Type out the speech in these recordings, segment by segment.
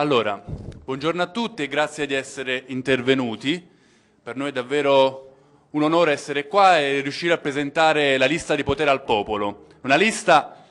Allora, buongiorno a tutti e grazie di essere intervenuti. Per noi è davvero un onore essere qua e riuscire a presentare la lista di potere al popolo. Una lista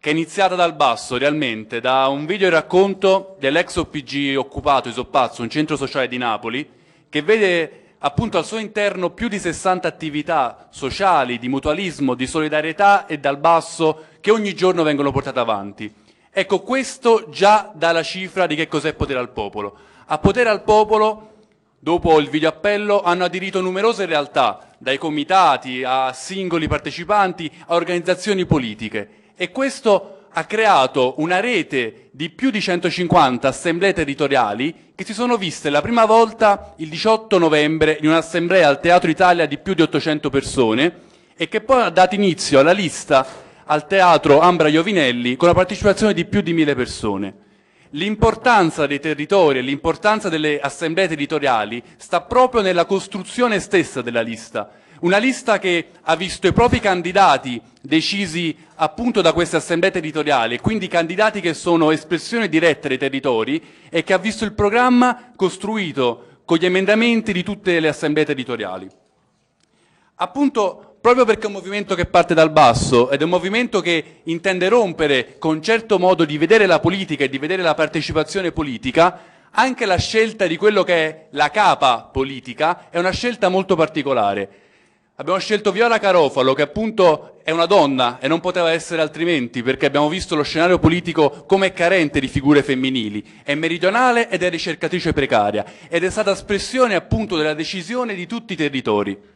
che è iniziata dal basso, realmente, da un video racconto dell'ex OPG occupato Isoppazzo, un centro sociale di Napoli, che vede appunto al suo interno più di 60 attività sociali, di mutualismo, di solidarietà e dal basso che ogni giorno vengono portate avanti. Ecco, questo già dà la cifra di che cos'è potere al popolo. A potere al popolo, dopo il videoappello, hanno aderito numerose realtà, dai comitati a singoli partecipanti a organizzazioni politiche e questo ha creato una rete di più di 150 assemblee territoriali che si sono viste la prima volta il 18 novembre in un'assemblea al Teatro Italia di più di 800 persone e che poi ha dato inizio alla lista al teatro Ambra Iovinelli con la partecipazione di più di mille persone. L'importanza dei territori e l'importanza delle assemblee territoriali sta proprio nella costruzione stessa della lista. Una lista che ha visto i propri candidati decisi appunto da queste assemblee territoriali, quindi candidati che sono espressione diretta dei territori e che ha visto il programma costruito con gli emendamenti di tutte le assemblee territoriali. Appunto proprio perché è un movimento che parte dal basso ed è un movimento che intende rompere con certo modo di vedere la politica e di vedere la partecipazione politica, anche la scelta di quello che è la capa politica è una scelta molto particolare. Abbiamo scelto Viola Carofalo, che appunto è una donna e non poteva essere altrimenti, perché abbiamo visto lo scenario politico come carente di figure femminili. È meridionale ed è ricercatrice precaria ed è stata espressione appunto della decisione di tutti i territori.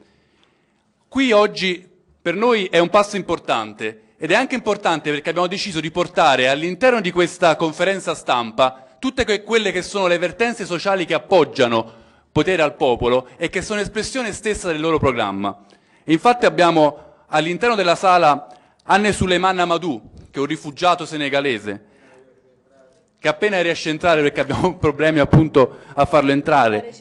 Qui oggi per noi è un passo importante ed è anche importante perché abbiamo deciso di portare all'interno di questa conferenza stampa tutte que quelle che sono le vertenze sociali che appoggiano potere al popolo e che sono espressione stessa del loro programma. infatti abbiamo all'interno della sala Anne Suleiman Amadou, che è un rifugiato senegalese, che appena riesce a entrare perché abbiamo problemi appunto a farlo entrare,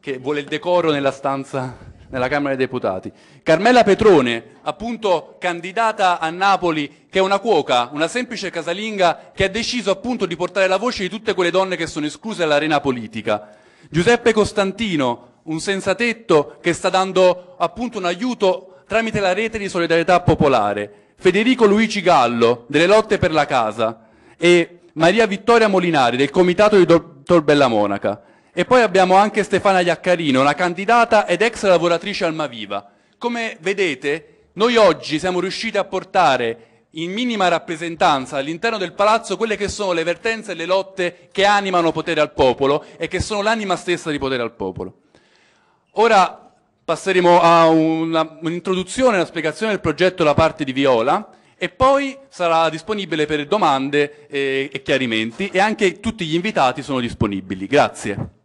che vuole il decoro nella stanza nella Camera dei Deputati. Carmela Petrone, appunto candidata a Napoli, che è una cuoca, una semplice casalinga che ha deciso appunto di portare la voce di tutte quelle donne che sono escluse dall'arena politica. Giuseppe Costantino, un senza tetto che sta dando appunto un aiuto tramite la rete di solidarietà popolare. Federico Luigi Gallo, delle lotte per la casa. E Maria Vittoria Molinari, del comitato di Tor Bella Monaca. E poi abbiamo anche Stefana Iaccarino, una candidata ed ex lavoratrice Almaviva. Come vedete, noi oggi siamo riusciti a portare in minima rappresentanza all'interno del palazzo quelle che sono le vertenze e le lotte che animano potere al popolo e che sono l'anima stessa di potere al popolo. Ora passeremo a una, un'introduzione, una spiegazione del progetto da parte di Viola e poi sarà disponibile per domande e, e chiarimenti e anche tutti gli invitati sono disponibili. Grazie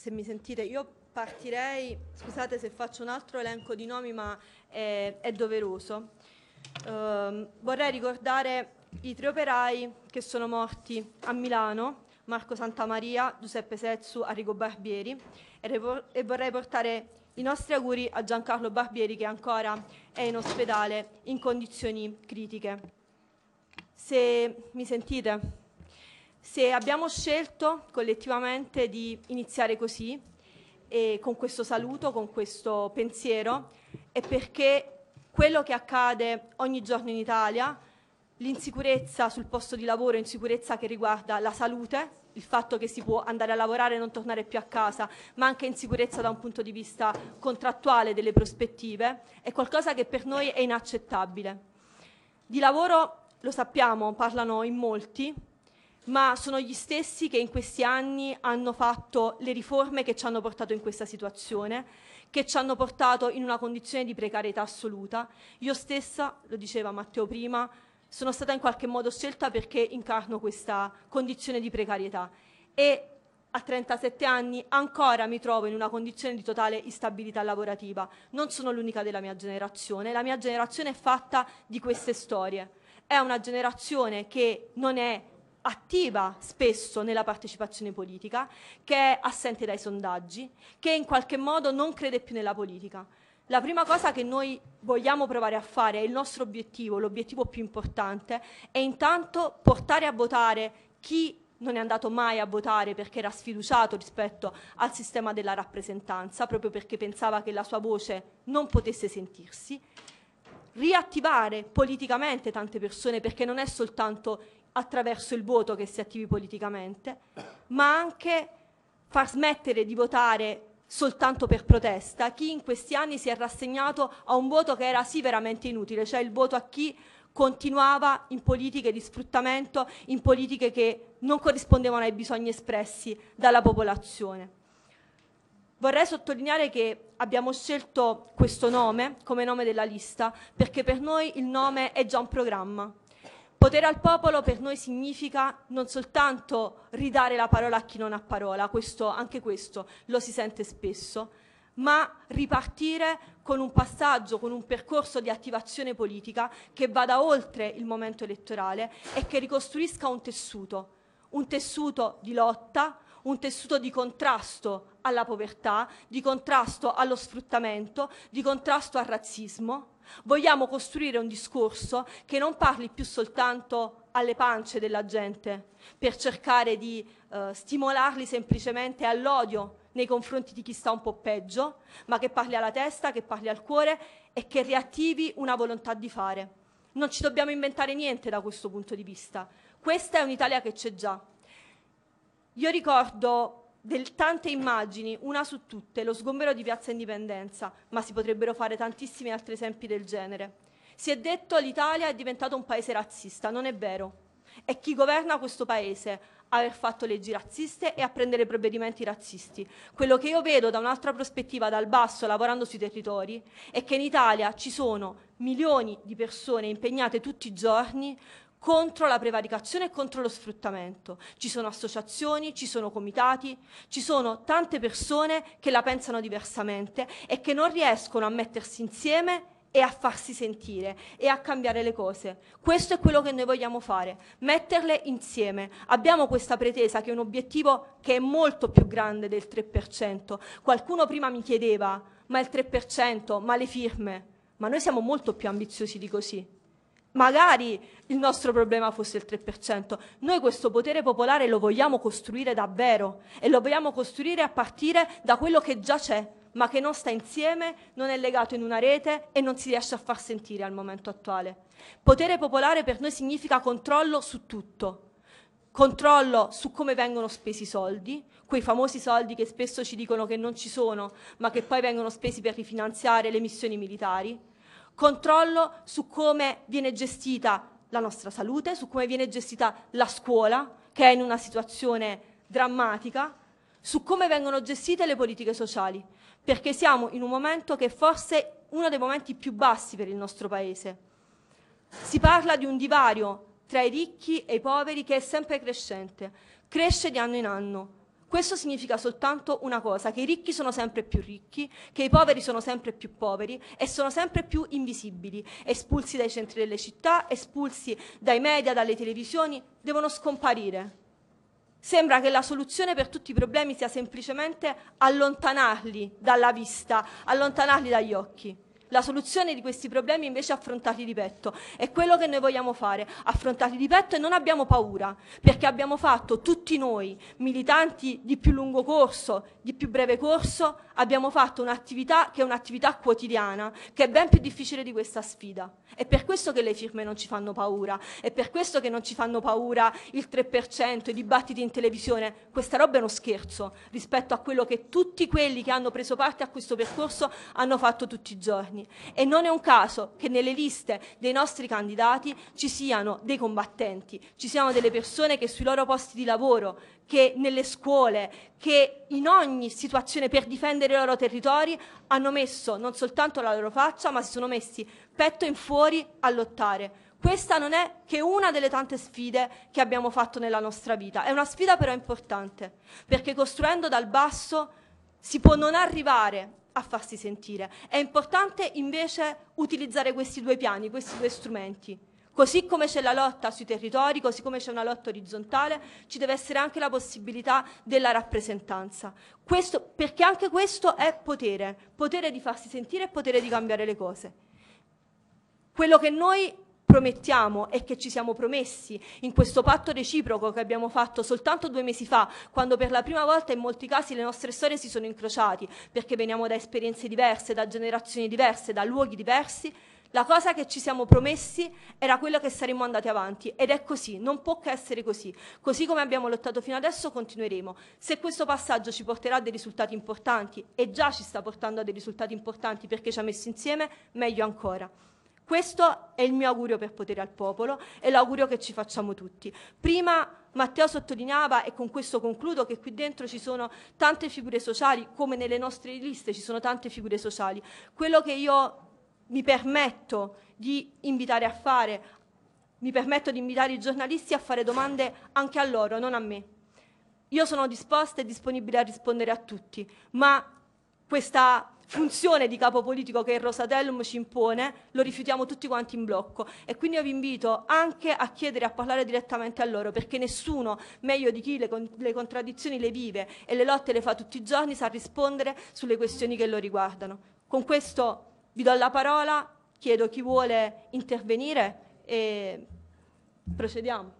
se mi sentite, io partirei, scusate se faccio un altro elenco di nomi, ma è, è doveroso. Eh, vorrei ricordare i tre operai che sono morti a Milano, Marco Santamaria, Giuseppe Sezzu, Arrigo Barbieri, e, e vorrei portare i nostri auguri a Giancarlo Barbieri che ancora è in ospedale in condizioni critiche. Se mi sentite... Se abbiamo scelto collettivamente di iniziare così, con questo saluto, con questo pensiero, è perché quello che accade ogni giorno in Italia, l'insicurezza sul posto di lavoro, insicurezza che riguarda la salute, il fatto che si può andare a lavorare e non tornare più a casa, ma anche insicurezza da un punto di vista contrattuale delle prospettive, è qualcosa che per noi è inaccettabile. Di lavoro, lo sappiamo, parlano in molti, ma sono gli stessi che in questi anni hanno fatto le riforme che ci hanno portato in questa situazione, che ci hanno portato in una condizione di precarietà assoluta. Io stessa, lo diceva Matteo prima, sono stata in qualche modo scelta perché incarno questa condizione di precarietà e a 37 anni ancora mi trovo in una condizione di totale instabilità lavorativa. Non sono l'unica della mia generazione, la mia generazione è fatta di queste storie. È una generazione che non è attiva spesso nella partecipazione politica, che è assente dai sondaggi, che in qualche modo non crede più nella politica. La prima cosa che noi vogliamo provare a fare, è il nostro obiettivo, l'obiettivo più importante, è intanto portare a votare chi non è andato mai a votare perché era sfiduciato rispetto al sistema della rappresentanza, proprio perché pensava che la sua voce non potesse sentirsi, riattivare politicamente tante persone perché non è soltanto attraverso il voto che si attivi politicamente, ma anche far smettere di votare soltanto per protesta chi in questi anni si è rassegnato a un voto che era sì veramente inutile, cioè il voto a chi continuava in politiche di sfruttamento, in politiche che non corrispondevano ai bisogni espressi dalla popolazione. Vorrei sottolineare che abbiamo scelto questo nome come nome della lista perché per noi il nome è già un programma, Potere al popolo per noi significa non soltanto ridare la parola a chi non ha parola, questo, anche questo lo si sente spesso, ma ripartire con un passaggio, con un percorso di attivazione politica che vada oltre il momento elettorale e che ricostruisca un tessuto, un tessuto di lotta, un tessuto di contrasto alla povertà, di contrasto allo sfruttamento, di contrasto al razzismo. Vogliamo costruire un discorso che non parli più soltanto alle pance della gente per cercare di eh, stimolarli semplicemente all'odio nei confronti di chi sta un po' peggio, ma che parli alla testa, che parli al cuore e che riattivi una volontà di fare. Non ci dobbiamo inventare niente da questo punto di vista. Questa è un'Italia che c'è già. Io ricordo del tante immagini, una su tutte, lo sgombero di Piazza Indipendenza, ma si potrebbero fare tantissimi altri esempi del genere. Si è detto che l'Italia è diventato un paese razzista, non è vero. È chi governa questo paese a aver fatto leggi razziste e a prendere provvedimenti razzisti. Quello che io vedo da un'altra prospettiva, dal basso, lavorando sui territori, è che in Italia ci sono milioni di persone impegnate tutti i giorni contro la prevaricazione e contro lo sfruttamento. Ci sono associazioni, ci sono comitati, ci sono tante persone che la pensano diversamente e che non riescono a mettersi insieme e a farsi sentire e a cambiare le cose. Questo è quello che noi vogliamo fare, metterle insieme. Abbiamo questa pretesa che è un obiettivo che è molto più grande del 3%. Qualcuno prima mi chiedeva, ma il 3%, ma le firme? Ma noi siamo molto più ambiziosi di così magari il nostro problema fosse il 3%. Noi questo potere popolare lo vogliamo costruire davvero e lo vogliamo costruire a partire da quello che già c'è, ma che non sta insieme, non è legato in una rete e non si riesce a far sentire al momento attuale. Potere popolare per noi significa controllo su tutto. Controllo su come vengono spesi i soldi, quei famosi soldi che spesso ci dicono che non ci sono, ma che poi vengono spesi per rifinanziare le missioni militari controllo su come viene gestita la nostra salute, su come viene gestita la scuola, che è in una situazione drammatica, su come vengono gestite le politiche sociali, perché siamo in un momento che è forse uno dei momenti più bassi per il nostro Paese. Si parla di un divario tra i ricchi e i poveri che è sempre crescente, cresce di anno in anno. Questo significa soltanto una cosa, che i ricchi sono sempre più ricchi, che i poveri sono sempre più poveri e sono sempre più invisibili, espulsi dai centri delle città, espulsi dai media, dalle televisioni, devono scomparire. Sembra che la soluzione per tutti i problemi sia semplicemente allontanarli dalla vista, allontanarli dagli occhi la soluzione di questi problemi invece affrontati di petto. È quello che noi vogliamo fare, affrontati di petto e non abbiamo paura, perché abbiamo fatto tutti noi, militanti di più lungo corso, di più breve corso, abbiamo fatto un'attività che è un'attività quotidiana, che è ben più difficile di questa sfida. È per questo che le firme non ci fanno paura, è per questo che non ci fanno paura il 3%, i dibattiti in televisione. Questa roba è uno scherzo rispetto a quello che tutti quelli che hanno preso parte a questo percorso hanno fatto tutti i giorni anni e non è un caso che nelle liste dei nostri candidati ci siano dei combattenti, ci siano delle persone che sui loro posti di lavoro, che nelle scuole, che in ogni situazione per difendere i loro territori hanno messo non soltanto la loro faccia ma si sono messi petto in fuori a lottare. Questa non è che una delle tante sfide che abbiamo fatto nella nostra vita, è una sfida però importante, perché costruendo dal basso si può non arrivare a farsi sentire. È importante invece utilizzare questi due piani, questi due strumenti. Così come c'è la lotta sui territori, così come c'è una lotta orizzontale, ci deve essere anche la possibilità della rappresentanza. Questo, perché anche questo è potere, potere di farsi sentire e potere di cambiare le cose. Quello che noi promettiamo e che ci siamo promessi in questo patto reciproco che abbiamo fatto soltanto due mesi fa, quando per la prima volta in molti casi le nostre storie si sono incrociate, perché veniamo da esperienze diverse, da generazioni diverse, da luoghi diversi, la cosa che ci siamo promessi era quella che saremmo andati avanti ed è così, non può che essere così. Così come abbiamo lottato fino adesso continueremo. Se questo passaggio ci porterà a dei risultati importanti e già ci sta portando a dei risultati importanti perché ci ha messo insieme, meglio ancora. Questo è il mio augurio per potere al popolo e l'augurio che ci facciamo tutti. Prima Matteo sottolineava, e con questo concludo, che qui dentro ci sono tante figure sociali, come nelle nostre liste ci sono tante figure sociali. Quello che io mi permetto di invitare a fare, mi permetto di invitare i giornalisti a fare domande anche a loro, non a me. Io sono disposta e disponibile a rispondere a tutti, ma questa funzione di capo politico che il Rosatellum ci impone, lo rifiutiamo tutti quanti in blocco. E quindi io vi invito anche a chiedere, a parlare direttamente a loro, perché nessuno meglio di chi le, con le contraddizioni le vive e le lotte le fa tutti i giorni sa rispondere sulle questioni che lo riguardano. Con questo vi do la parola, chiedo chi vuole intervenire e procediamo.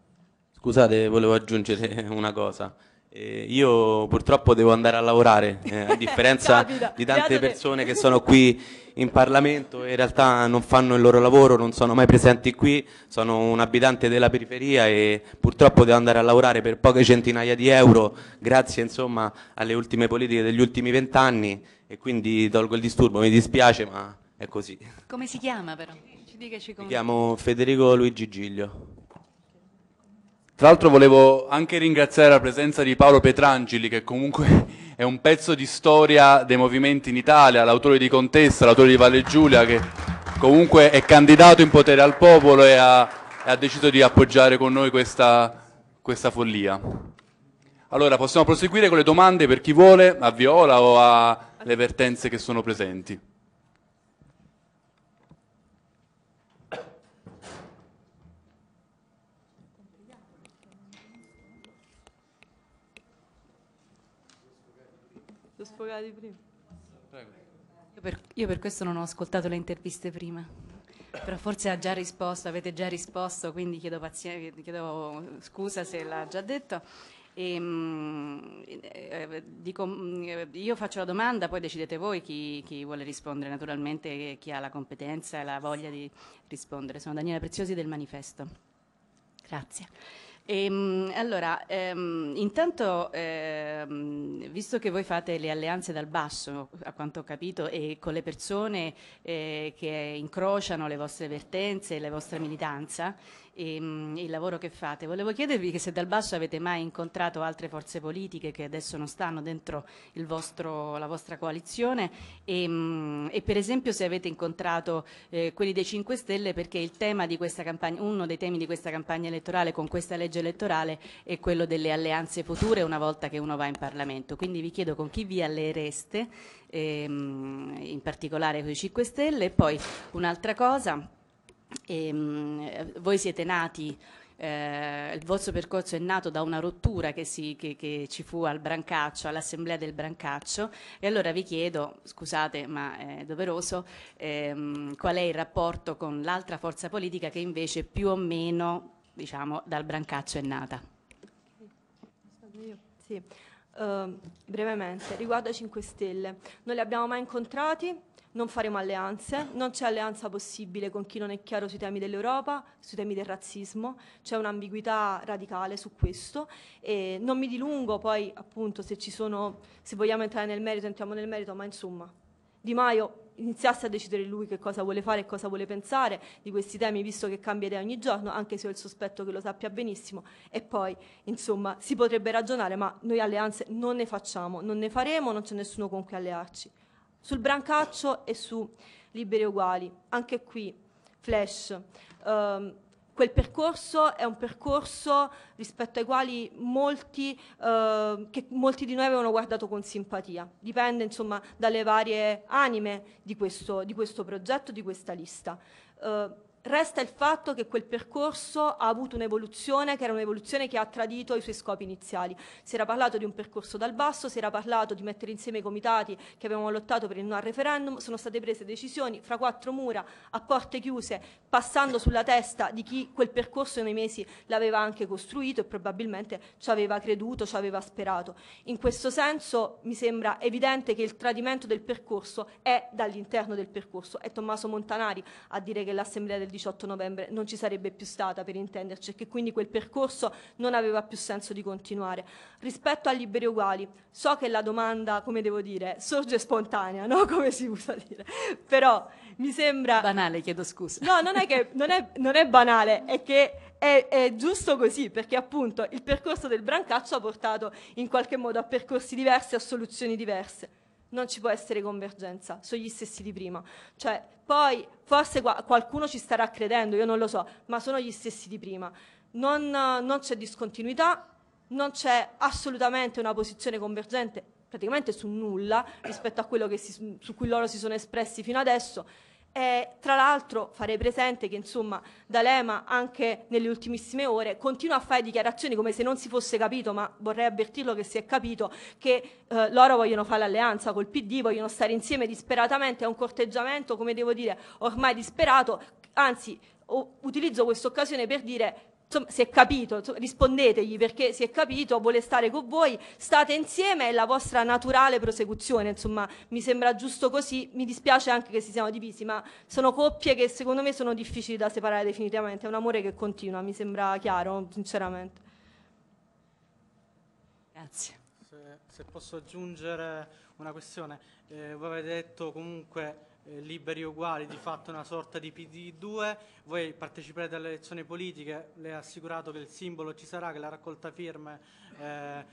Scusate, volevo aggiungere una cosa. Eh, io purtroppo devo andare a lavorare, eh, a differenza di tante persone che sono qui in Parlamento e in realtà non fanno il loro lavoro, non sono mai presenti qui, sono un abitante della periferia e purtroppo devo andare a lavorare per poche centinaia di euro grazie insomma, alle ultime politiche degli ultimi vent'anni e quindi tolgo il disturbo, mi dispiace ma è così. Come si chiama però? Ci dica, ci Mi chiamo Federico Luigi Giglio. Tra l'altro volevo anche ringraziare la presenza di Paolo Petrangeli che comunque è un pezzo di storia dei movimenti in Italia, l'autore di Contessa, l'autore di Valle Giulia che comunque è candidato in potere al popolo e ha, e ha deciso di appoggiare con noi questa, questa, follia. Allora possiamo proseguire con le domande per chi vuole, a Viola o alle vertenze che sono presenti. Lo sfogati prima. Prego. Io per, io per questo non ho ascoltato le interviste prima però forse ha già risposto, avete già risposto, quindi chiedo, pazienza, chiedo scusa se l'ha già detto. E, ehm, mh, eh, dico, mh, mm, io faccio la domanda, poi decidete voi chi, chi vuole rispondere, naturalmente chi ha la competenza e la voglia di rispondere. Sono Daniela Preziosi del Manifesto. Grazie. E, ehm, allora, ehm, intanto, ehm, visto che voi fate le alleanze dal basso, a quanto ho capito, e con le persone eh, che incrociano le vostre vertenze e la vostra militanza, e, ehm, mh, il lavoro che fate. Volevo chiedervi se dal basso avete mai incontrato altre forze politiche che adesso non stanno dentro vostro, la vostra coalizione e, ehm, mh, e, per esempio se avete incontrato eh, quelli dei 5 Stelle perché campagna, uno dei temi di questa campagna elettorale con questa legge elettorale è quello delle alleanze future una volta che uno va in Parlamento. Quindi vi chiedo con chi vi alleereste, ehm, in particolare con i 5 Stelle. E poi un'altra cosa e, mh, mm, eh, voi siete nati eh, il vostro percorso è nato da una rottura che, si, che, che ci fu al Brancaccio, all'assemblea del Brancaccio e allora vi chiedo, scusate ma è doveroso, ehm, qual è il rapporto con l'altra forza politica che invece più o meno diciamo, dal Brancaccio è nata? Sì. Ehm, brevemente, riguardo ai 5 Stelle, non li abbiamo mai incontrati, non faremo alleanze, non c'è alleanza possibile con chi non è chiaro sui temi dell'Europa, sui temi del razzismo, c'è un'ambiguità radicale su questo e non mi dilungo poi appunto se ci sono, se vogliamo entrare nel merito entriamo nel merito, ma insomma Di Maio iniziasse a decidere lui che cosa vuole fare e cosa vuole pensare di questi temi, visto che cambia idea ogni giorno, anche se ho il sospetto che lo sappia benissimo, e poi insomma si potrebbe ragionare, ma noi alleanze non ne facciamo, non ne faremo, non c'è nessuno con cui allearci. Sul brancaccio e su liberi uguali, anche qui, flash. Um, Quel percorso è un percorso rispetto ai quali molti, eh, che molti di noi avevano guardato con simpatia. Dipende insomma dalle varie anime di questo, di questo progetto, di questa lista. Eh, Resta il fatto che quel percorso ha avuto un'evoluzione che era un'evoluzione che ha tradito i suoi scopi iniziali. Si era parlato di un percorso dal basso, si era parlato di mettere insieme i comitati che avevano lottato per il no al referendum, sono state prese decisioni fra quattro mura a porte chiuse, passando sulla testa di chi quel percorso nei mesi l'aveva anche costruito e probabilmente ci aveva creduto, ci aveva sperato. In questo senso mi sembra evidente che il tradimento del percorso è dall'interno del percorso. È Tommaso Montanari a dire che l'Assemblea del il 18 novembre non ci sarebbe più stata per intenderci e che quindi quel percorso non aveva più senso di continuare. Rispetto a liberi uguali, so che la domanda, come devo dire, sorge spontanea, no? come si usa dire, però mi sembra... Banale, chiedo scusa. No, non è, che, non è, non è banale, è che è, è, giusto così, perché appunto il percorso del Brancaccio ha portato in qualche modo a percorsi diversi, a soluzioni diverse non ci può essere convergenza sugli stessi di prima. Cioè, poi forse qua, qualcuno ci starà credendo, io non lo so, ma sono gli stessi di prima. Non, non c'è discontinuità, non c'è assolutamente una posizione convergente praticamente su nulla rispetto a quello si, su cui loro si sono espressi fino adesso e, tra l'altro farei presente che insomma D'Alema anche nelle ultimissime ore continua a fare dichiarazioni come se non si fosse capito, ma vorrei avvertirlo che si è capito, che eh, loro vogliono fare l'alleanza col PD, vogliono stare insieme disperatamente, è un corteggiamento, come devo dire, ormai disperato, anzi utilizzo questa occasione per dire insomma, si è capito, insomma, rispondetegli perché si è capito, vuole stare con voi, state insieme, è la vostra naturale prosecuzione, insomma, mi sembra giusto così, mi dispiace anche che si siano divisi, ma sono coppie che secondo me sono difficili da separare definitivamente, è un amore che continua, mi sembra chiaro, sinceramente. Grazie. Se, se posso aggiungere una questione, eh, voi avete detto comunque eh, liberi uguali, di fatto una sorta di PD2, voi parteciperete alle elezioni politiche, le ha assicurato che il simbolo ci sarà, che la raccolta firme eh,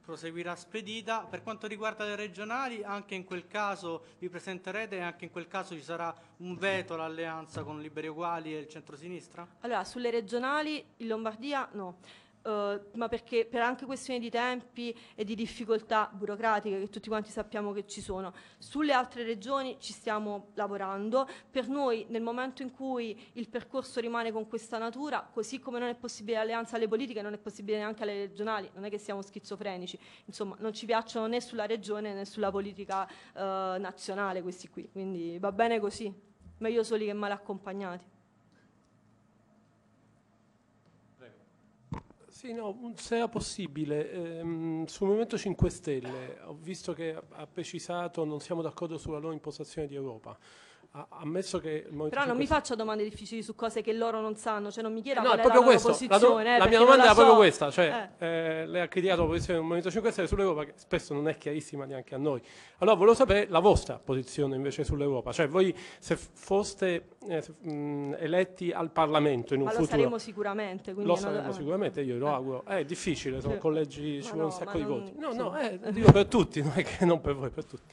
proseguirà spedita. Per quanto riguarda le regionali, anche in quel caso vi presenterete e anche in quel caso ci sarà un veto l'alleanza con Liberi Uguali e il centrosinistra? Allora, sulle regionali in Lombardia no eh, ma perché per anche questioni di tempi e di difficoltà burocratiche che tutti quanti sappiamo che ci sono. Sulle altre regioni ci stiamo lavorando, per noi nel momento in cui il percorso rimane con questa natura, così come non è possibile alleanza alle politiche, non è possibile neanche alle regionali, non è che siamo schizofrenici, insomma non ci piacciono né sulla regione né sulla politica eh, nazionale questi qui, quindi va bene così, meglio soli che male accompagnati. Sì, no, se era possibile, ehm, sul Movimento 5 Stelle ho visto che ha precisato non siamo d'accordo sulla loro impostazione di Europa ammesso che Però non mi faccia domande difficili su cose che loro non sanno, cioè non mi chieda eh, no, qual eh, è la questo, posizione. La, do, la mia domanda era so. proprio questa, cioè eh. Eh, lei ha criticato la posizione del Movimento 5 Stelle sull'Europa che spesso non è chiarissima neanche a noi. Allora volevo sapere la vostra posizione invece sull'Europa, cioè voi se foste eh, se, mh, eletti al Parlamento in un ma futuro... lo saremo sicuramente. Eh. Lo saremo una... sicuramente, io lo auguro. È difficile, sono collegi, ci vuole no, un sacco di non... voti. No, no, sì. dico per tutti, non è che non per voi, per tutti.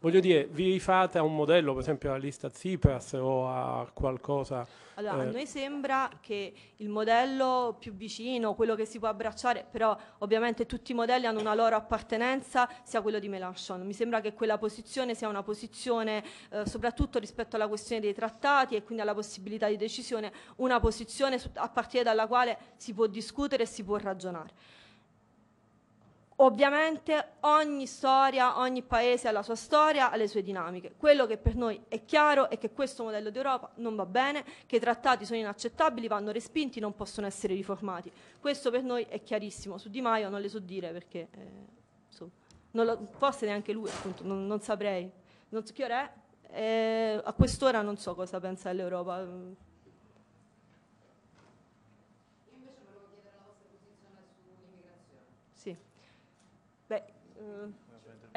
Voglio dire, vi rifate a un modello, per esempio alla lista Tsipras o a qualcosa? Allora, eh... a noi sembra che il modello più vicino, quello che si può abbracciare, però ovviamente tutti i modelli hanno una loro appartenenza, sia quello di Melanchon. Mi sembra che quella posizione sia una posizione, eh, soprattutto rispetto alla questione dei trattati e quindi alla possibilità di decisione, una posizione a partire dalla quale si può discutere e si può ragionare. Ovviamente ogni storia, ogni paese ha la sua storia, ha le sue dinamiche. Quello che per noi è chiaro è che questo modello d'Europa non va bene, che i trattati sono inaccettabili, vanno respinti, non possono essere riformati. Questo per noi è chiarissimo. Su Di Maio non le so dire perché eh, so, non lo, forse neanche lui, appunto, non, non saprei. Non so chi ora è, eh, a quest'ora non so cosa pensa dell'Europa.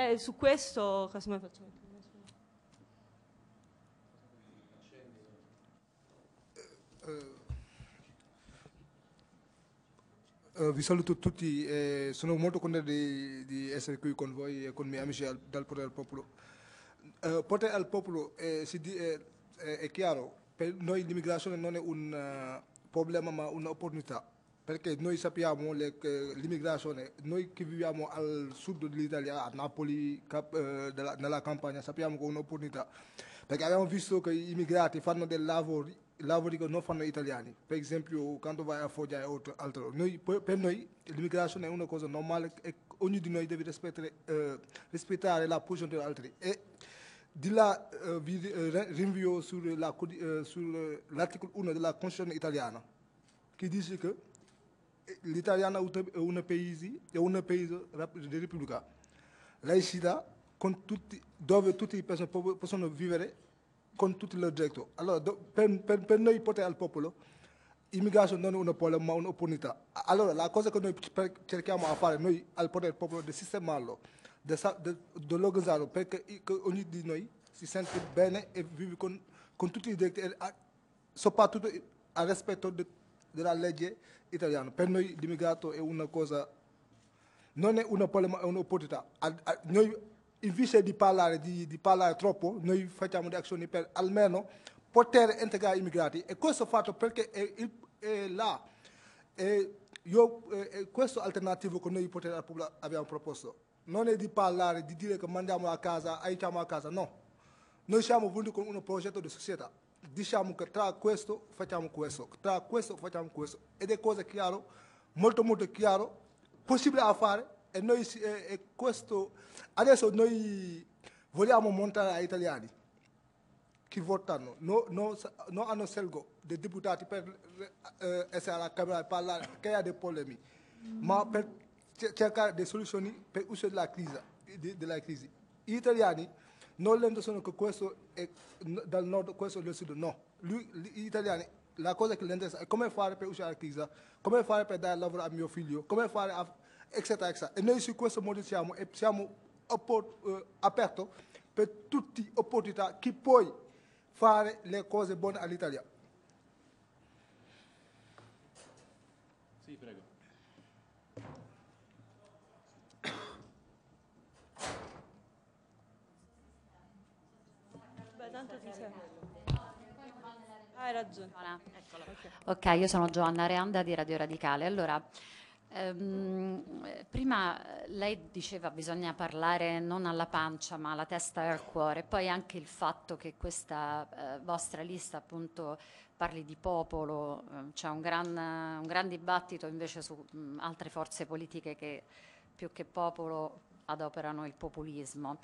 Eh, su questo, casomai facciamo anche Uh, eh, vi saluto tutti, eh, sono molto contento di, di, essere qui con voi e con i miei amici al, dal Potere al Popolo. Uh, potere al Popolo eh, di, eh, eh, è chiaro, per noi l'immigrazione non è un uh, problema ma un'opportunità perché noi sappiamo che l'immigrazione, noi che viviamo al sud dell'Italia, a Napoli, cap, eh, della, nella campagna, sappiamo che è un'opportunità, perché abbiamo visto che gli immigrati fanno dei lavori, lavori che non fanno gli italiani, per esempio quando vai a Foggia e altro, altro. Noi, per noi l'immigrazione è una cosa normale e ognuno di noi deve rispettare, eh, rispettare la posizione degli altri. E, di là eh, vi eh, rinvio sull'articolo eh, eh, la, sull 1 della Costituzione italiana che dice che l'Italia è un paese, è un paese di repubblica laicità tutti, dove tutte le persone possono vivere con tutti i loro diritti. Allora, per, per, per, noi portare al popolo, l'immigrazione non è un problema, ma un'opportunità. Allora, la cosa che noi cerchiamo di fare, noi al potere del popolo, di sistemarlo, di, di, di organizzarlo, perché ognuno di noi si sente bene e vive con, con tutti i diritti, soprattutto al rispetto della legge italiano. Per noi l'immigrato è una cosa, non è un problema, è un'opportunità. Noi invece di parlare, di, di parlare troppo, noi facciamo le azioni per almeno poter integrare gli immigrati. E questo fatto perché è, è là. E io, è questo alternativo che noi poter, abbiamo proposto non è di parlare, di dire che mandiamo a casa, aiutiamo a casa, no. Noi siamo venuti con un progetto di società diciamo che tra questo facciamo questo, tra questo facciamo questo, ed è cosa chiaro, molto molto chiaro, possibile a fare e, noi, e, e questo adesso noi vogliamo montare agli italiani che votano, non no, no hanno scelto dei deputati per eh, essere alla Camera e parlare, creare dei problemi, mm. ma per cercare delle soluzioni per uscire dalla crisi, della crisi. Gli italiani non lento sono che questo è dal nord, questo è del sud, no. Lui, gli italiani, la cosa che gli interessa è come fare per uscire a chiesa, come fare per dare lavoro a mio figlio, come fare a... eccetera, eccetera. E noi su questo modo siamo e siamo eh, aperti per tutte le opportunità che puoi fare le cose buone all'Italia. hai ragione. Ok, io sono Giovanna Reanda di Radio Radicale. Allora, ehm, prima eh, lei diceva che bisogna parlare non alla pancia ma alla testa e al cuore, poi anche il fatto che questa eh, vostra lista appunto parli di popolo, ehm, c'è un gran, un gran, dibattito invece su mh, altre forze politiche che più che popolo adoperano il populismo.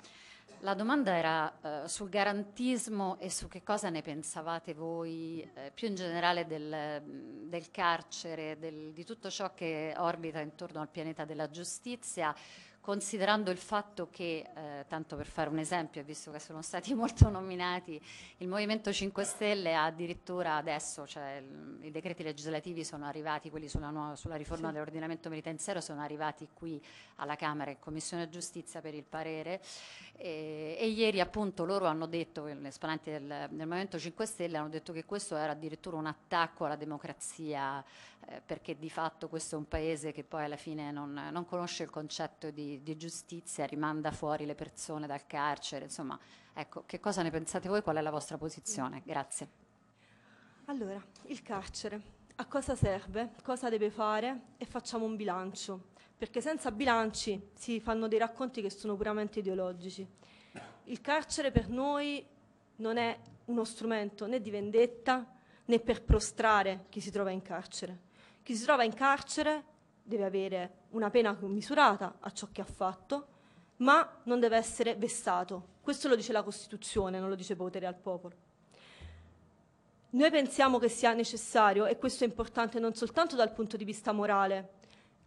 La domanda era eh, sul garantismo e su che cosa ne pensavate voi, eh, più in generale del, mm, del carcere, del, di tutto ciò che orbita intorno al pianeta della giustizia, considerando il fatto che, eh, tanto per fare un esempio, visto che sono stati molto nominati, il Movimento 5 Stelle ha addirittura adesso, cioè, il, i decreti legislativi sono arrivati, quelli sulla, nuova, sulla riforma sì. dell'ordinamento penitenziario sono arrivati qui alla Camera in Commissione Giustizia per il parere e, e ieri appunto loro hanno detto, gli esponenti del, del, Movimento 5 Stelle hanno detto che questo era addirittura un attacco alla democrazia eh, perché di fatto questo è un paese che poi alla fine non, non conosce il concetto di di, giustizia rimanda fuori le persone dal carcere, insomma, ecco, che cosa ne pensate voi, qual è la vostra posizione? Mm. Grazie. Allora, il carcere, a cosa serve, cosa deve fare e facciamo un bilancio, perché senza bilanci si fanno dei racconti che sono puramente ideologici. Il carcere per noi non è uno strumento né di vendetta né per prostrare chi si trova in carcere. Chi si trova in carcere deve avere una pena commisurata a ciò che ha fatto, ma non deve essere vessato. Questo lo dice la Costituzione, non lo dice potere al popolo. Noi pensiamo che sia necessario, e questo è importante non soltanto dal punto di vista morale,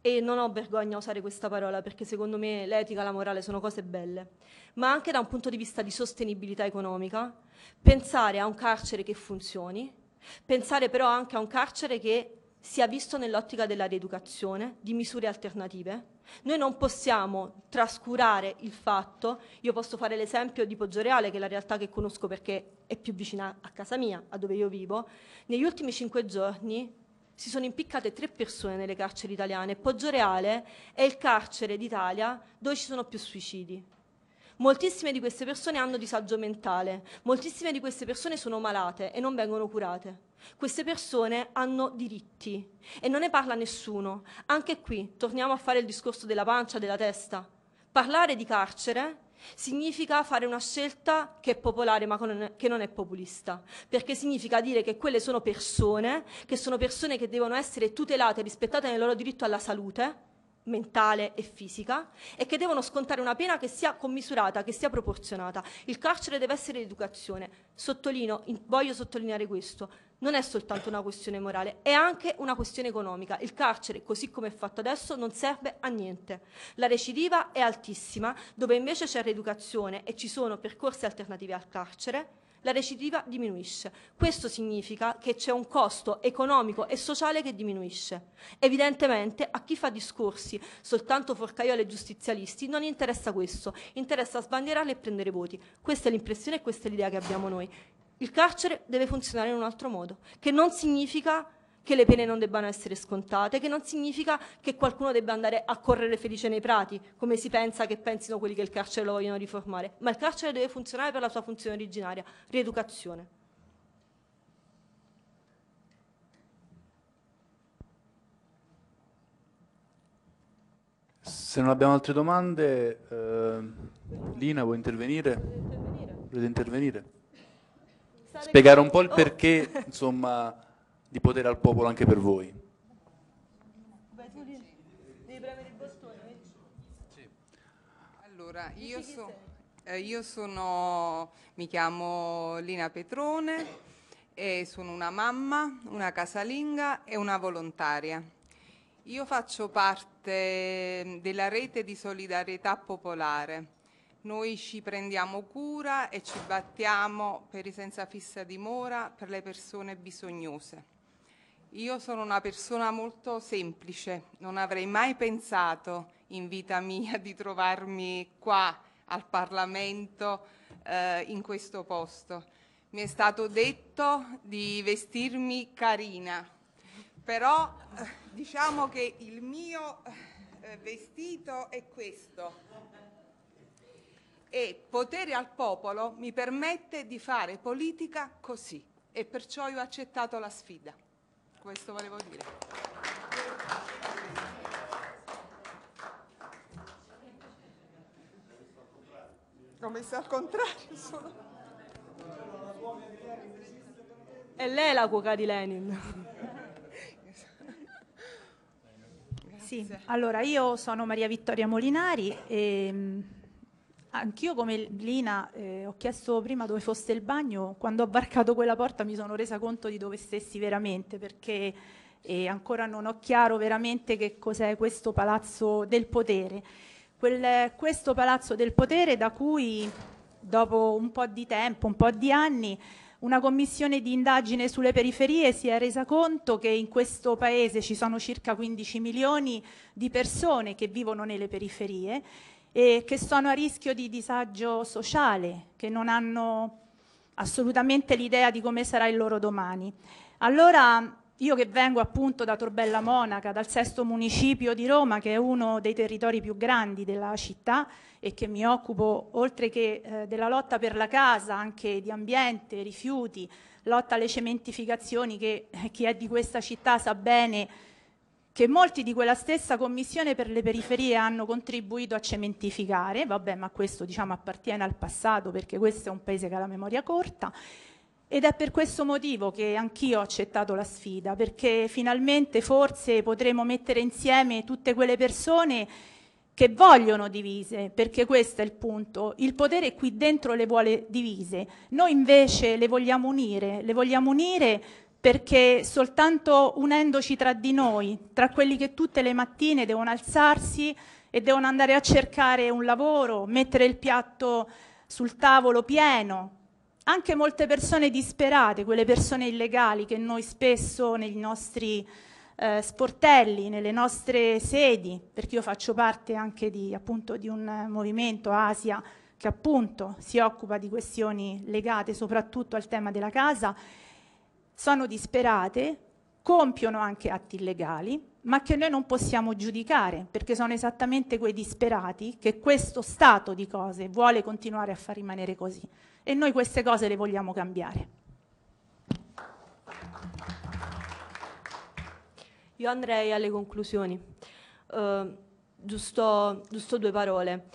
e non ho vergogna a usare questa parola perché secondo me l'etica e la morale sono cose belle, ma anche da un punto di vista di sostenibilità economica, pensare a un carcere che funzioni, pensare però anche a un carcere che sia visto nell'ottica della rieducazione, di misure alternative. Noi non possiamo trascurare il fatto, io posso fare l'esempio di Poggioreale, che è la realtà che conosco perché è più vicina a casa mia, a dove io vivo, negli ultimi cinque giorni si sono impiccate tre persone nelle carceri italiane. Poggioreale è il carcere d'Italia dove ci sono più suicidi. Moltissime di queste persone hanno disagio mentale, moltissime di queste persone sono malate e non vengono curate. Queste persone hanno diritti e non ne parla nessuno. Anche qui torniamo a fare il discorso della pancia, della testa. Parlare di carcere significa fare una scelta che è popolare ma che non è populista, perché significa dire che quelle sono persone, che sono persone che devono essere tutelate e rispettate nel loro diritto alla salute mentale e fisica e che devono scontare una pena che sia commisurata, che sia proporzionata. Il carcere deve essere l'educazione. Sottolineo, voglio sottolineare questo, non è soltanto una questione morale, è anche una questione economica. Il carcere, così come è fatto adesso, non serve a niente. La recidiva è altissima, dove invece c'è reeducazione e ci sono percorsi alternativi al carcere, la recidiva diminuisce. Questo significa che c'è un costo economico e sociale che diminuisce. Evidentemente a chi fa discorsi soltanto forcaiole e giustizialisti non interessa questo, interessa sbandierarli e prendere voti. Questa è l'impressione e questa è l'idea che abbiamo noi il carcere deve funzionare in un altro modo, che non significa che le pene non debbano essere scontate, che non significa che qualcuno debba andare a correre felice nei prati, come si pensa che pensino quelli che il carcere lo vogliono riformare, ma il carcere deve funzionare per la sua funzione originaria, rieducazione. Se non abbiamo altre domande, eh, Lina vuoi intervenire? Volete intervenire? Volete intervenire? spiegare un po' il oh. perché oh. insomma, di potere al popolo anche per voi. Allora, io, so, eh, io sono, mi chiamo Lina Petrone e sono una mamma, una casalinga e una volontaria. Io faccio parte mm, della rete di solidarietà popolare noi ci prendiamo cura e ci battiamo per i senza fissa dimora, per le persone bisognose. Io sono una persona molto semplice, non avrei mai pensato in vita mia di trovarmi qua al Parlamento eh, in questo posto. Mi è stato detto di vestirmi carina, però eh, diciamo che il mio eh, vestito è questo e potere al popolo mi permette di fare politica così e perciò io ho accettato la sfida. Questo volevo dire. L'ho messa al contrario solo. E lei è la cuoca di Lenin. Sì, allora io sono Maria Vittoria Molinari e ehm, Anch'io come Lina eh, ho chiesto prima dove fosse il bagno, quando ho varcato quella porta mi sono resa conto di dove stessi veramente, perché eh, ancora non ho chiaro veramente che cos'è questo palazzo del potere. Quel, questo palazzo del potere da cui dopo un po' di tempo, un po' di anni, una commissione di indagine sulle periferie si è resa conto che in questo paese ci sono circa 15 milioni di persone che vivono nelle periferie e che sono a rischio di disagio sociale, che non hanno assolutamente l'idea di come sarà il loro domani. Allora io che vengo appunto da Torbella Monaca, dal sesto municipio di Roma, che è uno dei territori più grandi della città e che mi occupo, oltre che eh, della lotta per la casa, anche di ambiente, rifiuti, lotta alle cementificazioni, che eh, chi è di questa città sa bene che molti di quella stessa commissione per le periferie hanno contribuito a cementificare, vabbè ma questo diciamo appartiene al passato perché questo è un paese che ha la memoria corta ed è per questo motivo che anch'io ho accettato la sfida perché finalmente forse potremo mettere insieme tutte quelle persone che vogliono divise, perché questo è il punto, il potere qui dentro le vuole divise, noi invece le vogliamo unire, le vogliamo unire perché soltanto unendoci tra di noi, tra quelli che tutte le mattine devono alzarsi e devono andare a cercare un lavoro, mettere il piatto sul tavolo pieno, anche molte persone disperate, quelle persone illegali che noi spesso nei nostri eh, sportelli, nelle nostre sedi, perché io faccio parte anche di, appunto, di un movimento Asia che appunto si occupa di questioni legate soprattutto al tema della casa, sono disperate, compiono anche atti illegali, ma che noi non possiamo giudicare, perché sono esattamente quei disperati che questo stato di cose vuole continuare a far rimanere così. E noi queste cose le vogliamo cambiare. Io andrei alle conclusioni. Uh, giusto, giusto due parole.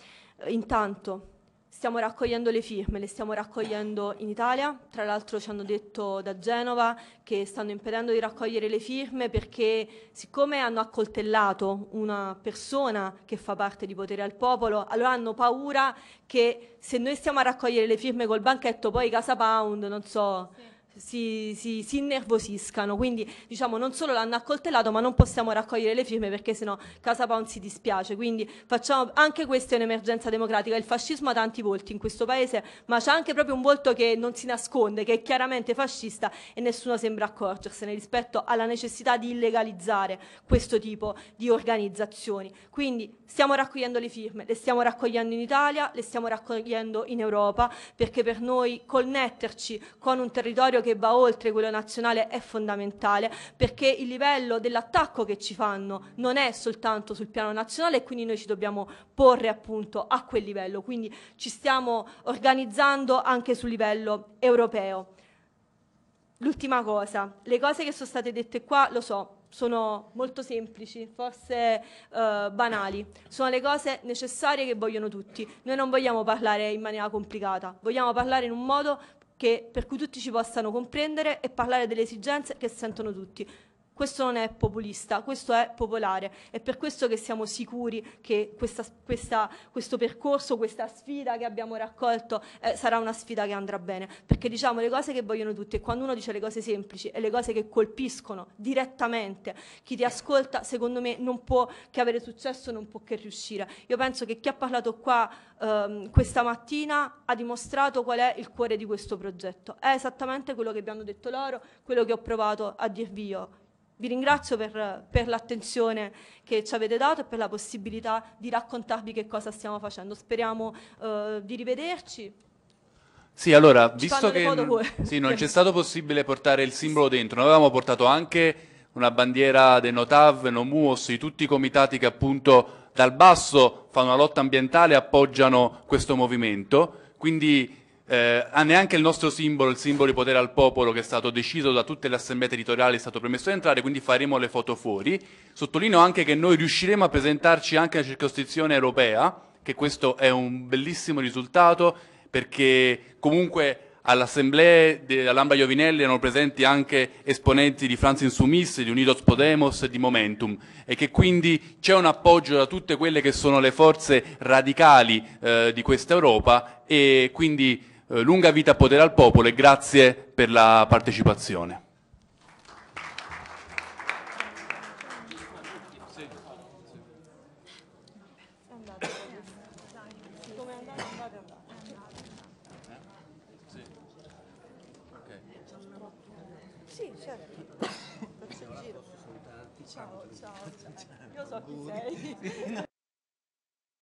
Intanto, Stiamo raccogliendo le firme, le stiamo raccogliendo in Italia, tra l'altro ci hanno detto da Genova che stanno impedendo di raccogliere le firme perché siccome hanno accoltellato una persona che fa parte di potere al popolo, allora hanno paura che se noi stiamo a raccogliere le firme col banchetto poi Casa Pound, non so... Sì si, si, si, innervosiscano. Quindi diciamo non solo l'hanno accoltellato, ma non possiamo raccogliere le firme perché sennò Casa Pound si dispiace. Quindi facciamo anche questa è un'emergenza democratica. Il fascismo ha tanti volti in questo paese, ma c'è anche proprio un volto che non si nasconde, che è chiaramente fascista e nessuno sembra accorgersene rispetto alla necessità di illegalizzare questo tipo di organizzazioni. Quindi stiamo raccogliendo le firme, le stiamo raccogliendo in Italia, le stiamo raccogliendo in Europa, perché per noi connetterci con un territorio che che va oltre quello nazionale è fondamentale perché il livello dell'attacco che ci fanno non è soltanto sul piano nazionale e quindi noi ci dobbiamo porre appunto a quel livello, quindi ci stiamo organizzando anche sul livello europeo. L'ultima cosa, le cose che sono state dette qua, lo so, sono molto semplici, forse uh, banali, sono le cose necessarie che vogliono tutti. Noi non vogliamo parlare in maniera complicata, vogliamo parlare in un modo che, per cui tutti ci possano comprendere e parlare delle esigenze che sentono tutti. Questo non è populista, questo è popolare. È per questo che siamo sicuri che questa, questa, questo percorso, questa sfida che abbiamo raccolto eh, sarà una sfida che andrà bene, perché diciamo le cose che vogliono tutti e quando uno dice le cose semplici e le cose che colpiscono direttamente chi ti ascolta, secondo me non può che avere successo, non può che riuscire. Io penso che chi ha parlato qua ehm, questa mattina ha dimostrato qual è il cuore di questo progetto. È esattamente quello che abbiamo detto loro, quello che ho provato a dirvi io. Vi ringrazio per, per l'attenzione che ci avete dato e per la possibilità di raccontarvi che cosa stiamo facendo. Speriamo eh, di rivederci. Sì, allora, ci visto che sì, non ci è stato possibile portare il simbolo dentro, noi avevamo portato anche una bandiera del Notav, Nomuos, di tutti i comitati che appunto dal basso fanno una lotta ambientale e appoggiano questo movimento. Quindi eh, neanche il nostro simbolo, il simbolo di potere al popolo che è stato deciso da tutte le assemblee territoriali è stato permesso di entrare, quindi faremo le foto fuori. Sottolineo anche che noi riusciremo a presentarci anche nella circoscrizione europea, che questo è un bellissimo risultato perché comunque all'assemblea dell'Ambra Giovinelli erano presenti anche esponenti di Franz Insoumise, di Unidos Podemos e di Momentum e che quindi c'è un appoggio da tutte quelle che sono le forze radicali eh, di questa Europa e quindi eh, lunga vita a potere al popolo e grazie per la partecipazione.